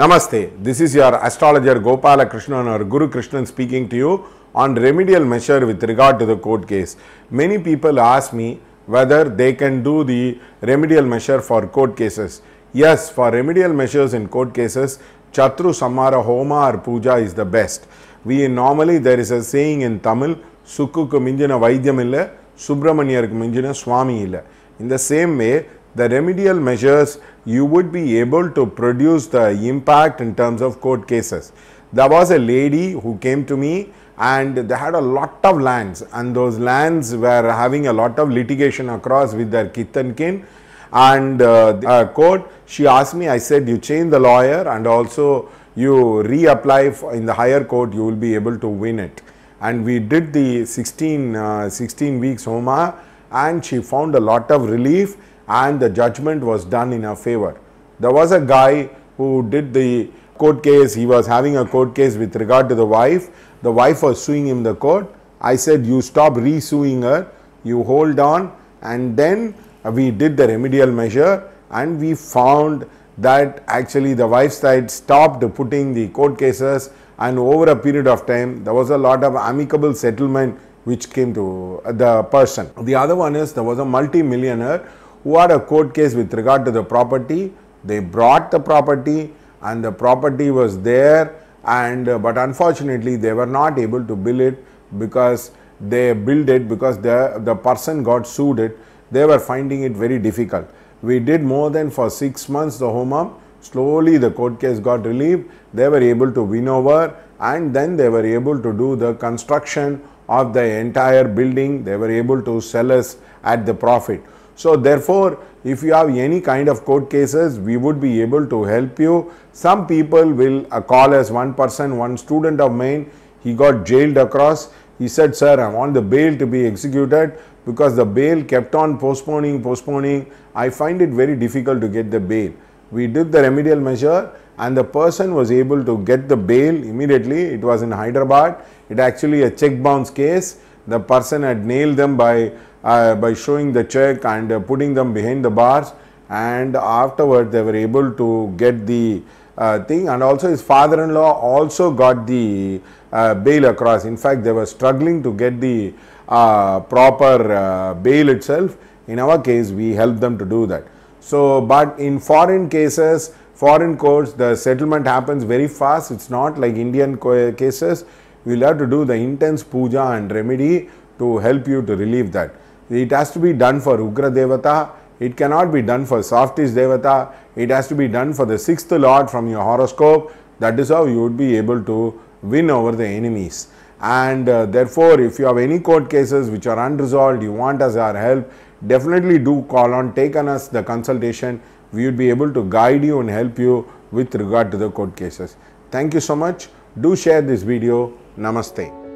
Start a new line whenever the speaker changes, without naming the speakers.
Namaste, this is your astrologer Gopala Krishna or Guru Krishnan speaking to you on remedial measure with regard to the court case. Many people ask me whether they can do the remedial measure for court cases. Yes, for remedial measures in court cases, Chatru Samara Homa or Puja is the best. We normally, there is a saying in Tamil, Sukku minjina vaidyam illa, சுப்பிரமணியருக்கு Swami Swami In the same way the remedial measures, you would be able to produce the impact in terms of court cases. There was a lady who came to me and they had a lot of lands and those lands were having a lot of litigation across with their kith and kin and uh, the, uh, court she asked me i said you change the lawyer and also you reapply in the higher court you will be able to win it and we did the 16 uh, 16 weeks homa and she found a lot of relief and the judgment was done in her favor. There was a guy who did the court case, he was having a court case with regard to the wife. The wife was suing him in the court. I said, You stop re-suing her, you hold on, and then we did the remedial measure and we found that actually the wife side stopped putting the court cases and over a period of time there was a lot of amicable settlement which came to the person. The other one is there was a multi-millionaire who had a court case with regard to the property. They brought the property and the property was there and uh, but unfortunately they were not able to build it because they billed it because the, the person got sued it. They were finding it very difficult. We did more than for six months the home up. Slowly the court case got relieved. They were able to win over and then they were able to do the construction of the entire building. They were able to sell us at the profit. So therefore, if you have any kind of court cases, we would be able to help you. Some people will uh, call us one person, one student of mine, he got jailed across. He said, sir, I want the bail to be executed because the bail kept on postponing, postponing. I find it very difficult to get the bail. We did the remedial measure and the person was able to get the bail immediately. It was in Hyderabad. It actually a check bounce case. The person had nailed them by uh, by showing the check and uh, putting them behind the bars and afterward they were able to get the uh, thing and also his father-in-law also got the uh, bail across. In fact, they were struggling to get the uh, proper uh, bail itself. In our case, we helped them to do that. So, but in foreign cases, foreign courts, the settlement happens very fast. It's not like Indian cases. We'll have to do the intense puja and remedy to help you to relieve that. It has to be done for Ugra Devata. It cannot be done for Softish Devata. It has to be done for the sixth lord from your horoscope. That is how you would be able to win over the enemies. And uh, therefore, if you have any court cases which are unresolved, you want us our help, definitely do call on, take on us the consultation. We would be able to guide you and help you with regard to the court cases. Thank you so much. Do share this video. Namaste.